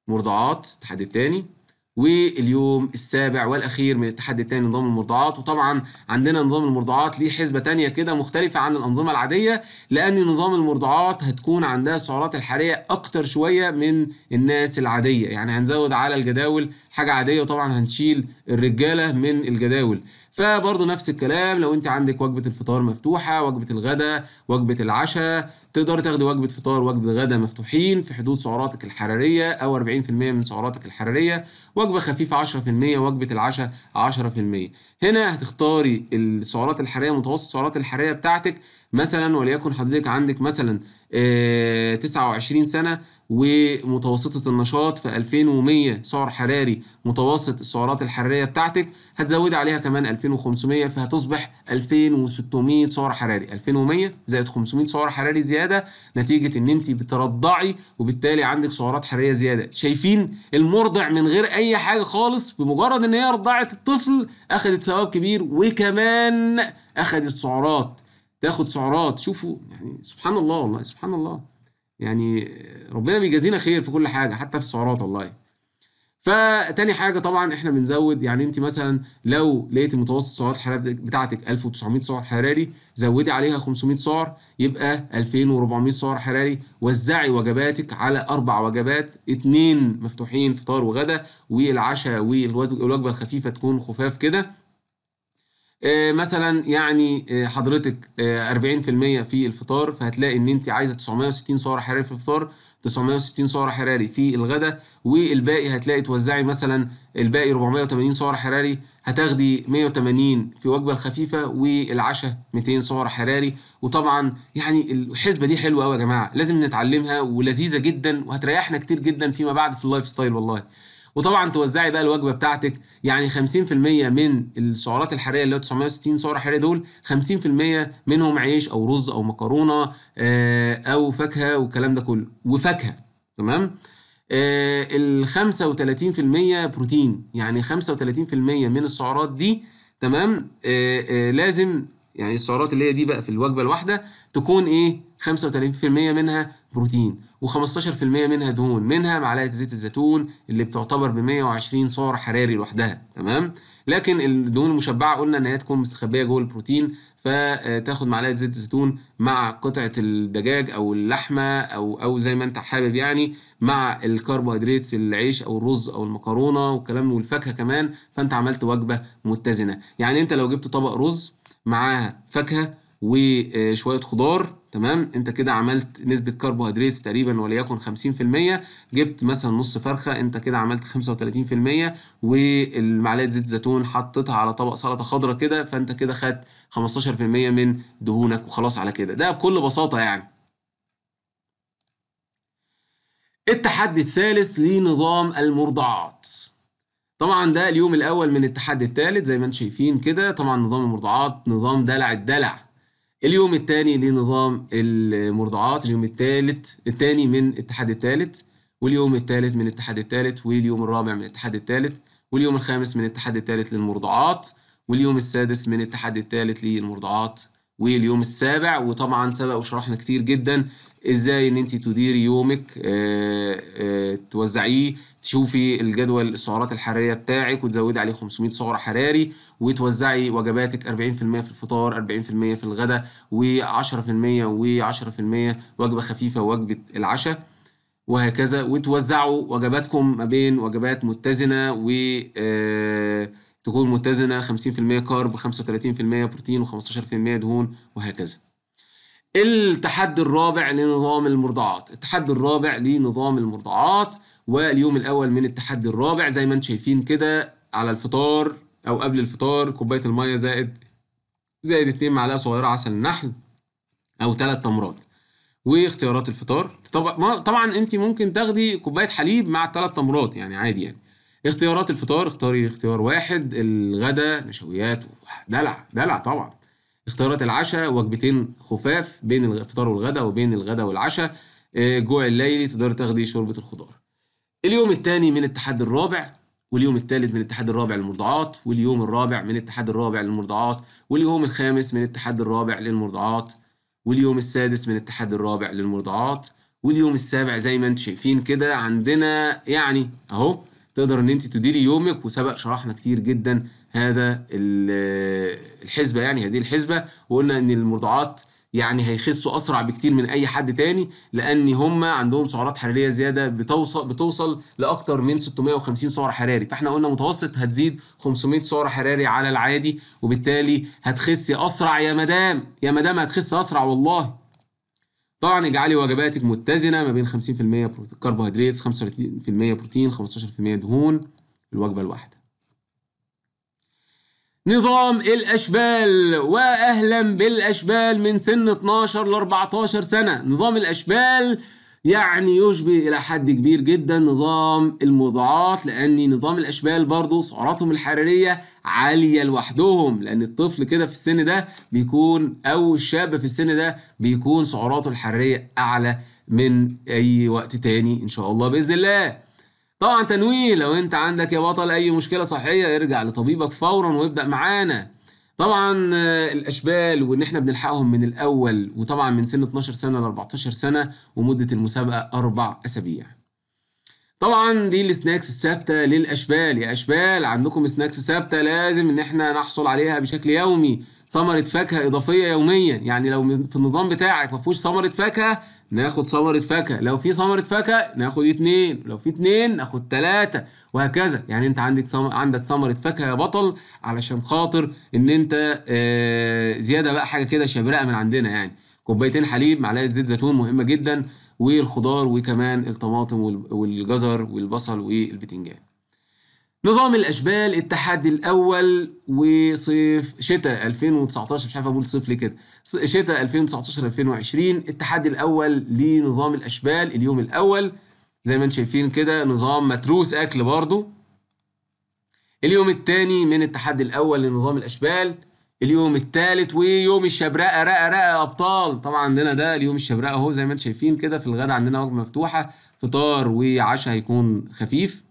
مرضعات التحدي الثاني واليوم السابع والأخير من التحدي الثاني نظام المرضعات وطبعا عندنا نظام المرضعات ليه حسبة تانية كده مختلفة عن الأنظمة العادية لأن نظام المرضعات هتكون عندها السعرات الحرارية أكتر شوية من الناس العادية يعني هنزود على الجداول حاجة عادية وطبعا هنشيل الرجالة من الجداول فبرضه نفس الكلام لو انت عندك وجبه الفطار مفتوحه وجبه الغداء وجبه العشاء تقدري تاخدي وجبه فطار وجبه غداء مفتوحين في حدود سعراتك الحراريه او 40% من سعراتك الحراريه وجبه خفيفه 10% وجبه العشاء 10% هنا هتختاري السعرات الحراريه متوسط السعرات الحراريه بتاعتك مثلا وليكن حضرتك عندك مثلا 29 آه، سنه ومتوسطة النشاط في 2100 سعر حراري متوسط السعرات الحرارية بتاعتك هتزود عليها كمان 2500 فهتصبح 2600 سعر حراري 2100 زائد 500 سعر حراري زيادة نتيجة ان انت بترضعي وبالتالي عندك سعرات حرارية زيادة شايفين المرضع من غير اي حاجة خالص بمجرد ان هي رضعت الطفل اخذت ثواب كبير وكمان اخذت سعرات تاخد سعرات شوفوا يعني سبحان الله والله سبحان الله يعني ربنا بيجازينا خير في كل حاجه حتى في السعرات والله فتاني حاجه طبعا احنا بنزود يعني انت مثلا لو لقيت متوسط سعرات الحراره بتاعتك 1900 سعر حراري زودي عليها 500 سعر يبقى 2400 سعر حراري وزعي وجباتك على اربع وجبات اتنين مفتوحين فطار وغدا والعشاء والوجبه الخفيفه تكون خفاف كده آه، مثلا يعني آه، حضرتك 40% آه، في الفطار فهتلاقي ان انت عايزه 960 سعر حراري في الفطار 960 سعر حراري في الغداء والباقي هتلاقي توزعي مثلا الباقي 480 سعر حراري هتاخدي 180 في وجبه الخفيفه والعشاء 200 سعر حراري وطبعا يعني الحسبه دي حلوه قوي يا جماعه لازم نتعلمها ولذيذه جدا وهتريحنا كتير جدا فيما بعد في اللايف ستايل والله وطبعا توزعي بقى الوجبه بتاعتك يعني 50% من السعرات الحراريه اللي هو 960 سعره حراريه دول 50% منهم عيش او رز او مكرونه آه، او فاكهه والكلام ده كله وفاكهه تمام آه، ال 35% بروتين يعني 35% من السعرات دي تمام آه، لازم يعني السعرات اللي هي دي بقى في الوجبه الواحده تكون ايه 35% منها بروتين و15% منها دهون منها معلقه زيت الزيتون اللي بتعتبر ب 120 سعر حراري لوحدها تمام لكن الدهون المشبعه قلنا ان هي تكون مستخبيه جوه البروتين فتاخد معلقه زيت الزيتون مع قطعه الدجاج او اللحمه او او زي ما انت حابب يعني مع الكربوهيدرات العيش او الرز او المكرونه والكلام والفاكهه كمان فانت عملت وجبه متزنه يعني انت لو جبت طبق رز معاها فاكهه وشويه خضار تمام انت كده عملت نسبه كربوهيدرات تقريبا وليكن 50% جبت مثلا نص فرخه انت كده عملت 35% والمعلقه زيت زيتون حطيتها على طبق سلطه خضراء كده فانت كده خدت 15% من دهونك وخلاص على كده ده بكل بساطه يعني التحدي الثالث لنظام المرضعات طبعا ده اليوم الاول من التحدي الثالث زي ما انتم شايفين كده طبعا نظام المرضعات نظام دلع الدلع اليوم الثاني لنظام المرضعات اليوم الثالث الثاني من الاتحاد الثالث واليوم الثالث من الاتحاد الثالث واليوم الرابع من الاتحاد الثالث واليوم الخامس من الاتحاد الثالث للمرضعات واليوم السادس من الاتحاد الثالث للمرضعات واليوم السابع وطبعا سبق وشرحنا كتير جدا ازاي ان انت تديري يومك اه اه توزعيه تشوفي الجدول السعرات الحراريه بتاعك وتزودي عليه 500 سعر حراري وتوزعي وجباتك 40% في الفطار 40% في الغداء و10% و10% وجبه خفيفه ووجبه العشاء وهكذا وتوزعوا وجباتكم ما بين وجبات متزنه و تكون آه، متزنه 50% كارب 35% بروتين و15% دهون وهكذا التحدي الرابع لنظام المرضعات التحدي الرابع لنظام المرضعات واليوم الاول من التحدي الرابع زي ما انتم شايفين كده على الفطار او قبل الفطار كوبايه الميه زائد زائد 2 معلقه صغيره عسل النحل او 3 تمرات واختيارات الفطار طبعا انت ممكن تاخدي كوبايه حليب مع الثلاث تمرات يعني عادي يعني اختيارات الفطار اختاري اختيار واحد الغدا نشويات دلع دلع طبعا اختيارات العشاء وجبتين خفاف بين الفطار والغدا وبين الغدا والعشاء آه، جوع الليل تقدري تاخدي شوربه الخضار اليوم الثاني من التحدي الرابع واليوم الثالث من التحدي الرابع للمرضعات واليوم الرابع من التحدي الرابع للمرضعات واليوم الخامس من التحدي الرابع للمرضعات واليوم السادس من التحدي الرابع للمرضعات واليوم السابع زي ما انتم شايفين كده عندنا يعني اهو تقدر ان انت تديري يومك وسبق شرحنا كتير جدا هذا الحسبه يعني هذه الحسبه وقلنا ان المرضعات يعني هيخسوا اسرع بكتير من اي حد تاني لان هم عندهم سعرات حراريه زياده بتوصل بتوصل لاكتر من 650 سعر حراري فاحنا قلنا متوسط هتزيد 500 سعر حراري على العادي وبالتالي هتخسي اسرع يا مدام يا مدام هتخس اسرع والله طبعا اجعلي وجباتك متزنه ما بين 50% كربوهيدرات 35% بروتين 15% دهون الوجبه الواحده نظام الأشبال وأهلا بالأشبال من سن 12 ل 14 سنة نظام الأشبال يعني يشبه إلى حد كبير جدا نظام المضاعات لأن نظام الأشبال برضه سعراتهم الحرارية عالية لوحدهم لأن الطفل كده في السن ده بيكون أو الشاب في السن ده بيكون سعراته الحرارية أعلى من أي وقت تاني إن شاء الله بإذن الله طبعا تنويه لو انت عندك يا بطل اي مشكله صحيه ارجع لطبيبك فورا وابدا معانا طبعا آه، الاشبال وان احنا بنلحقهم من الاول وطبعا من سن 12 سنه ل 14 سنه ومده المسابقه اربع اسابيع طبعا دي السناكس الثابته للاشبال يا اشبال عندكم سناكس ثابته لازم ان احنا نحصل عليها بشكل يومي ثمره فاكهه اضافيه يوميا يعني لو في النظام بتاعك ما فيهوش ثمره فاكهه ناخد ثمرة فاكهة لو في ثمرة فاكهة ناخد اتنين لو في اتنين ناخد تلاتة وهكذا يعني انت عندك عندك ثمرة فاكهة يا بطل علشان خاطر ان انت آه زيادة بقى حاجة كده شبرقة من عندنا يعني كوبايتين حليب معلقة زيت زيتون مهمة جدا والخضار وكمان الطماطم والجزر والبصل والبتنجان نظام الاشبال التحدي الاول وصيف شتاء 2019 مش عارف اقول صيف ليه كده شتاء 2019 2020 التحدي الاول لنظام الاشبال اليوم الاول زي ما انتم شايفين كده نظام متروس اكل برضو اليوم الثاني من التحدي الاول لنظام الاشبال اليوم الثالث ويوم الشبرقه رقه رقه ابطال طبعا عندنا ده اليوم الشبرقه اهو زي ما انتم شايفين كده في الغدا عندنا وجبه مفتوحه فطار وعشاء هيكون خفيف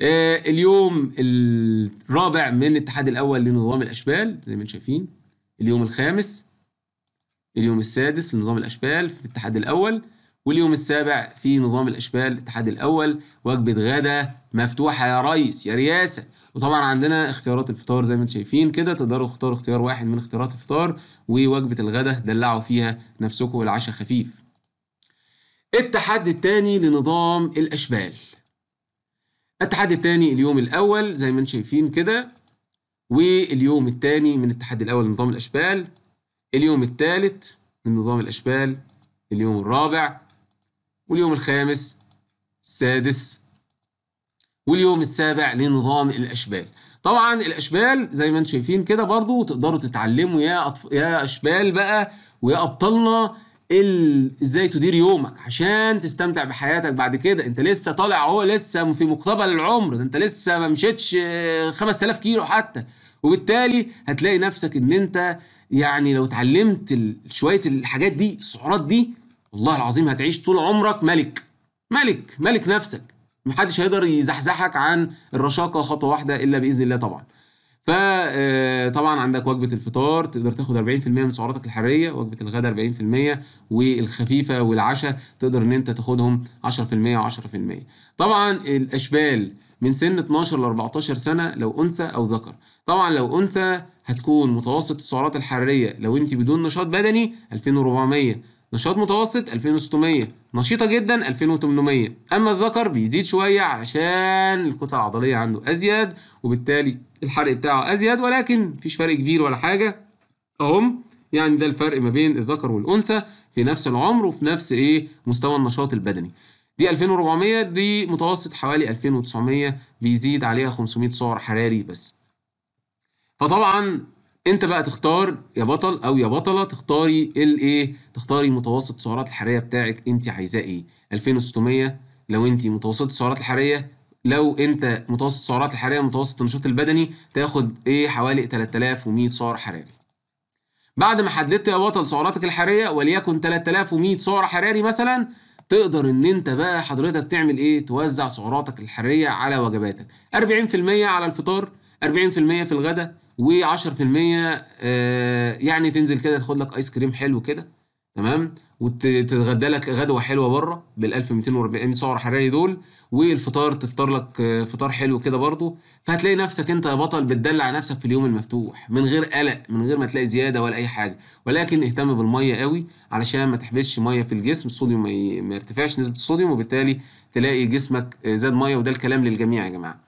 آه، اليوم الرابع من التحدي الاول لنظام الاشبال زي ما انتم شايفين اليوم الخامس اليوم السادس لنظام الأشبال في الاتحاد الأول واليوم السابع في نظام الأشبال الاتحاد الأول وجبة غدا مفتوحة يا ريس يا رياسة وطبعا عندنا اختيارات الفطار زي ما انتم شايفين كده تقدروا تختاروا اختيار واحد من اختيارات الفطار ووجبة الغدا دلعوا فيها نفسكم والعشاء خفيف التحدي الثاني لنظام الأشبال التحدي الثاني اليوم الأول زي ما انتم شايفين كده واليوم الثاني من التحدي الأول لنظام الأشبال اليوم الثالث من نظام الأشبال اليوم الرابع واليوم الخامس السادس واليوم السابع لنظام الأشبال طبعا الأشبال زي ما انتم شايفين كده برضو تقدروا تتعلموا يا أطف... يا أشبال بقى ويا أبطالنا ال... ازاي تدير يومك عشان تستمتع بحياتك بعد كده انت لسه طالع اهو لسه في مقتبل العمر ده انت لسه ما مشيتش 5000 كيلو حتى وبالتالي هتلاقي نفسك ان انت يعني لو اتعلمت شويه الحاجات دي السعرات دي والله العظيم هتعيش طول عمرك ملك ملك ملك نفسك محدش هيقدر يزحزحك عن الرشاقه خطوه واحده الا باذن الله طبعا فطبعا آه، عندك وجبه الفطار تقدر تاخد 40% من سعراتك الحراريه وجبه الغداء 40% والخفيفه والعشاء تقدر ان انت تاخدهم 10% و10% طبعا الاشبال من سن 12 ل 14 سنه لو انثى او ذكر طبعا لو انثى هتكون متوسط السعرات الحراريه لو انت بدون نشاط بدني 2400 نشاط متوسط 2600 نشيطه جدا 2800 اما الذكر بيزيد شويه علشان الكتله العضليه عنده ازيد وبالتالي الحرق بتاعه ازيد ولكن مفيش فرق كبير ولا حاجه اهم يعني ده الفرق ما بين الذكر والانثى في نفس العمر وفي نفس ايه مستوى النشاط البدني دي 2400 دي متوسط حوالي 2900 بيزيد عليها 500 سعر حراري بس فطبعا انت بقى تختار يا بطل او يا بطله تختاري الايه تختاري متوسط سعرات الحراريه بتاعك انت عايزاه ايه 2600 لو انت متوسط السعرات الحراريه لو انت متوسط السعرات الحراريه متوسط النشاط البدني تاخد ايه حوالي 3100 سعر حراري بعد ما حددت يا بطل سعراتك الحراريه وليكن 3100 سعر حراري مثلا تقدر ان انت بقى حضرتك تعمل ايه توزع سعراتك الحراريه على وجباتك 40% على الفطار 40% في الغداء و10% آه يعني تنزل كده تاخد لك ايس كريم حلو كده تمام وتتغدى لك غدوه حلوه بره بال 1240 سعر حراري دول والفطار تفطر لك آه، فطار حلو كده برضه فهتلاقي نفسك انت يا بطل بتدلع نفسك في اليوم المفتوح من غير قلق من غير ما تلاقي زياده ولا اي حاجه ولكن اهتم بالميه قوي علشان ما تحبسش ميه في الجسم الصوديوم ما يرتفعش نسبه الصوديوم وبالتالي تلاقي جسمك آه، زاد ميه وده الكلام للجميع يا جماعه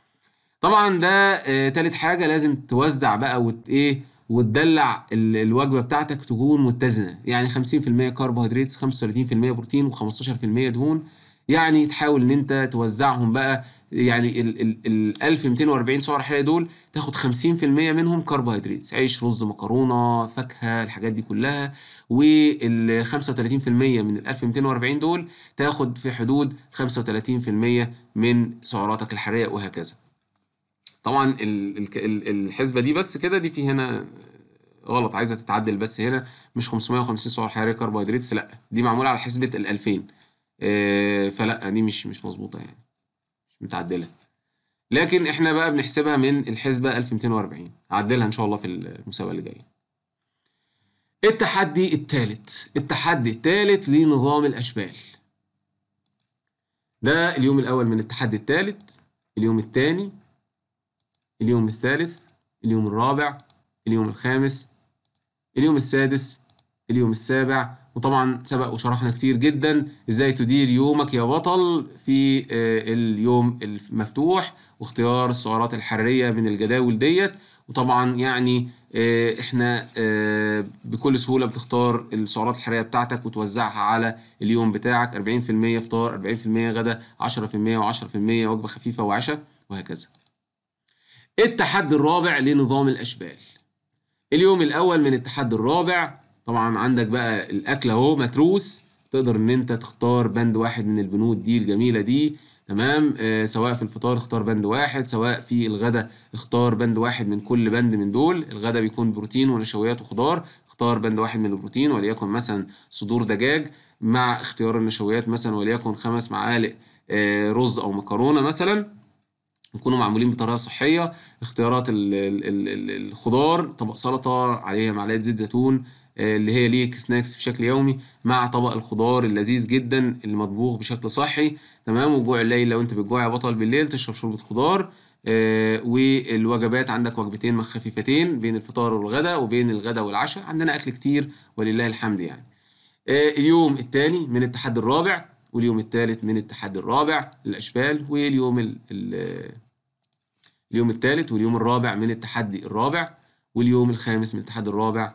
طبعا ده آه، تالت حاجه لازم توزع بقى وت ايه وتدلع الوجبه بتاعتك تكون متزنه يعني 50% كربوهيدرات 35% بروتين و15% دهون يعني تحاول ان انت توزعهم بقى يعني ال 1240 سعر حراري دول تاخد 50% منهم كربوهيدرات عيش رز مكرونه فاكهه الحاجات دي كلها وال 35% من ال 1240 دول تاخد في حدود 35% من سعراتك الحراريه وهكذا طبعا ال ال ال الحسبه دي بس كده دي في هنا غلط عايزه تتعدل بس هنا مش 550 سعر حراري كربوهيدرات لا دي معموله على حسبه ال 2000 آه، فلا دي مش مش مظبوطه يعني مش متعدله لكن احنا بقى بنحسبها من الحسبه 1240 هعدلها ان شاء الله في المسابقه اللي جايه التحدي الثالث التحدي الثالث لنظام الاشبال ده اليوم الاول من التحدي الثالث اليوم الثاني اليوم الثالث اليوم الرابع اليوم الخامس اليوم السادس اليوم السابع وطبعا سبق وشرحنا كتير جدا ازاي تدير يومك يا بطل في آه، اليوم المفتوح واختيار السعرات الحراريه من الجداول ديت وطبعا يعني آه، احنا آه، بكل سهوله بتختار السعرات الحراريه بتاعتك وتوزعها على اليوم بتاعك 40% فطار 40% غدا 10% و10% وجبه خفيفه وعشاء وهكذا التحدي الرابع لنظام الاشبال اليوم الاول من التحدي الرابع طبعا عندك بقى الاكل اهو متروس تقدر ان انت تختار بند واحد من البنود دي الجميله دي تمام آه سواء في الفطار اختار بند واحد سواء في الغداء اختار بند واحد من كل بند من دول الغداء بيكون بروتين ونشويات وخضار اختار بند واحد من البروتين وليكن مثلا صدور دجاج مع اختيار النشويات مثلا وليكن خمس معالق آه رز او مكرونه مثلا يكونوا معمولين بطريقه صحيه اختيارات الخضار طبق سلطه عليها معلقه زيت زيتون آه، اللي هي ليك سناكس بشكل يومي مع طبق الخضار اللذيذ جدا اللي مطبوخ بشكل صحي تمام وجوع الليل لو انت بتجوع يا بطل بالليل تشرب شوربه خضار آه، والوجبات عندك وجبتين خفيفتين بين الفطار والغداء وبين الغداء والعشاء عندنا اكل كتير ولله الحمد يعني آه، اليوم الثاني من التحدي الرابع واليوم الثالث من التحدي الرابع الاشبال واليوم ال الـ اليوم الثالث واليوم الرابع من التحدي الرابع واليوم الخامس من التحدي الرابع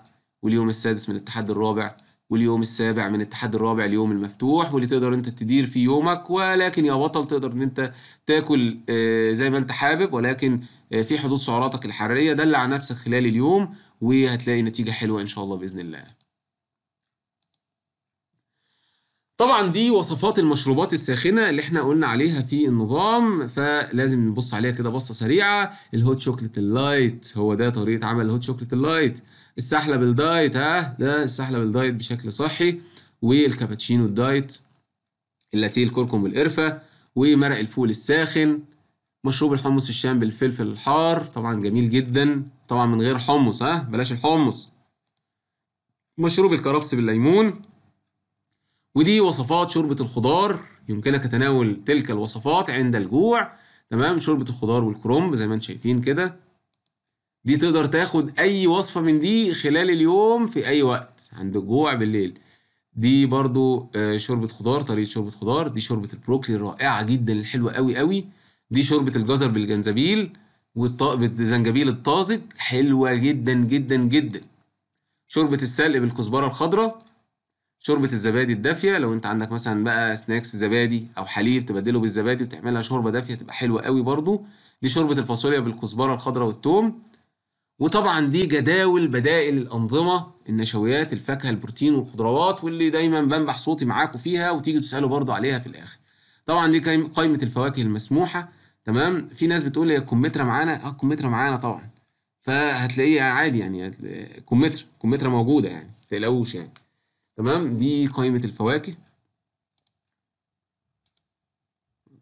واليوم السادس من التحدي الرابع واليوم السابع من التحدي الرابع اليوم المفتوح واللي تقدر انت تدير فيه يومك ولكن يا بطل تقدر ان انت تاكل آه، زي ما انت حابب ولكن آه، في حدود سعراتك الحراريه دلع نفسك خلال اليوم وهتلاقي نتيجه حلوه ان شاء الله باذن الله طبعا دي وصفات المشروبات الساخنه اللي احنا قلنا عليها في النظام فلازم نبص عليها كده بصه سريعه الهوت شوكليت اللايت هو ده طريقه عمل الهوت شوكليت اللايت السحلب بالدايت ها ده السحلب بالدايت بشكل صحي والكابتشينو الدايت اللاتيه الكركم والقرفه ومرق الفول الساخن مشروب الحمص الشام بالفلفل الحار طبعا جميل جدا طبعا من غير حمص ها بلاش الحمص مشروب الكرفس بالليمون ودي وصفات شوربة الخضار يمكنك تناول تلك الوصفات عند الجوع تمام شوربة الخضار والكرنب زي ما انتم شايفين كده دي تقدر تاخد اي وصفة من دي خلال اليوم في اي وقت عند الجوع بالليل دي برضو آه، شوربة خضار طريقة شوربة خضار دي شوربة البروكلي الرائعة جدا الحلوة قوي قوي دي شوربة الجزر بالجنزبيل والزنجبيل الطازج حلوة جدا جدا جدا شوربة السلق بالكزبرة الخضراء شوربة الزبادي الدافية لو انت عندك مثلا بقى سناكس زبادي او حليب تبدله بالزبادي وتعملها شوربة دافية تبقى حلوة قوي برضو دي شوربة الفاصوليا بالكزبرة الخضراء والتوم وطبعا دي جداول بدائل الانظمه النشويات الفاكهه البروتين والخضروات واللي دايما بنبح صوتي معاكم فيها وتيجي تسالوا برضو عليها في الاخر طبعا دي قائمه الفواكه المسموحه تمام في ناس بتقول هي الكمثرى معانا اه الكمثرى معانا طبعا فهتلاقيها عادي يعني كمثرى كمثرى موجوده يعني ما تقلقوش يعني تمام دي قائمه الفواكه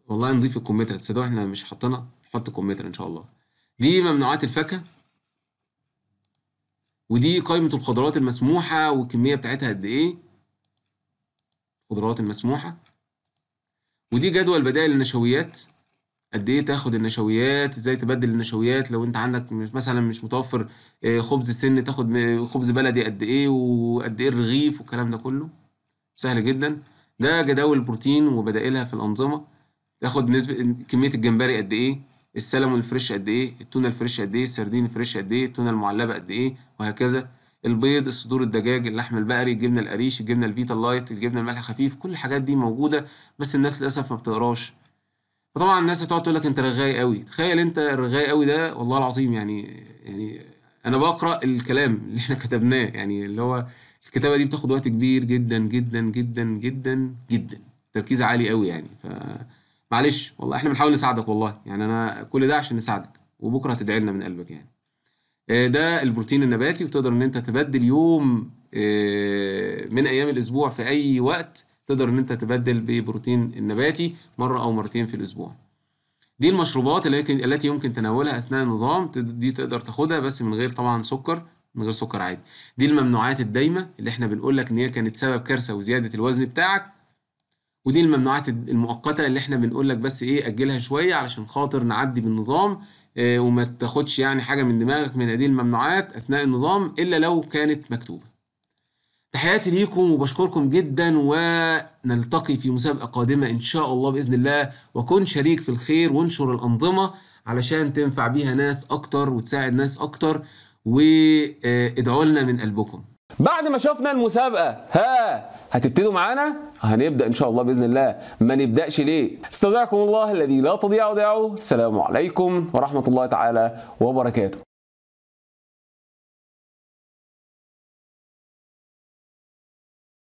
والله نضيف الكمثرى تصدقوا احنا مش حاطينها نحط كمثرى ان شاء الله دي ممنوعات الفاكهه ودي قائمة الخضروات المسموحة والكمية بتاعتها قد إيه الخضروات المسموحة ودي جدول بدائل النشويات قد ايه تاخد النشويات ازاي تبدل النشويات لو انت عندك مثلا مش متوفر آه، خبز سن تاخد خبز بلدي قد ايه وقد ايه الرغيف والكلام ده كله سهل جدا ده جداول البروتين وبدائلها في الانظمه تاخد نسبه كميه الجمبري قد ايه السلمون الفريش قد ايه التونه الفريش قد ايه السردين الفريش قد ايه التونه المعلبه قد ايه وهكذا البيض الصدور الدجاج اللحم البقري الجبنه القريش الجبنه الفيتا لايت الجبنه الملح خفيف كل الحاجات دي موجوده بس الناس للاسف ما بتقراش فطبعا الناس هتقعد تقول لك انت رغاي قوي تخيل انت رغاي قوي ده والله العظيم يعني يعني انا بقرا الكلام اللي احنا كتبناه يعني اللي هو الكتابه دي بتاخد وقت كبير جدا جدا جدا جدا جدا تركيز عالي قوي يعني ف معلش والله احنا بنحاول نساعدك والله يعني انا كل ده عشان نساعدك وبكره هتدعي لنا من قلبك يعني آه، ده البروتين النباتي وتقدر ان انت تبدل يوم آه، من ايام الاسبوع في اي وقت تقدر ان انت تبدل ببروتين النباتي مره او مرتين في الاسبوع دي المشروبات التي يمكن تناولها اثناء النظام دي تقدر تاخدها بس من غير طبعا سكر من غير سكر عادي دي الممنوعات الدايمه اللي احنا بنقول لك ان هي كانت سبب كارثه وزياده الوزن بتاعك ودي الممنوعات المؤقته اللي احنا بنقول لك بس ايه اجلها شويه علشان خاطر نعدي بالنظام آه، وما تاخدش يعني حاجه من دماغك من هذه الممنوعات اثناء النظام الا لو كانت مكتوبه. تحياتي ليكم وبشكركم جدا ونلتقي في مسابقه قادمه ان شاء الله باذن الله وكن شريك في الخير وانشر الانظمه علشان تنفع بيها ناس اكتر وتساعد ناس اكتر وادعوا آه، لنا من قلبكم. بعد ما شفنا المسابقه ها هتبتدوا معانا؟ هنبدا ان شاء الله باذن الله ما نبداش ليه استودعكم الله الذي لا تضيع ودعه السلام عليكم ورحمه الله تعالى وبركاته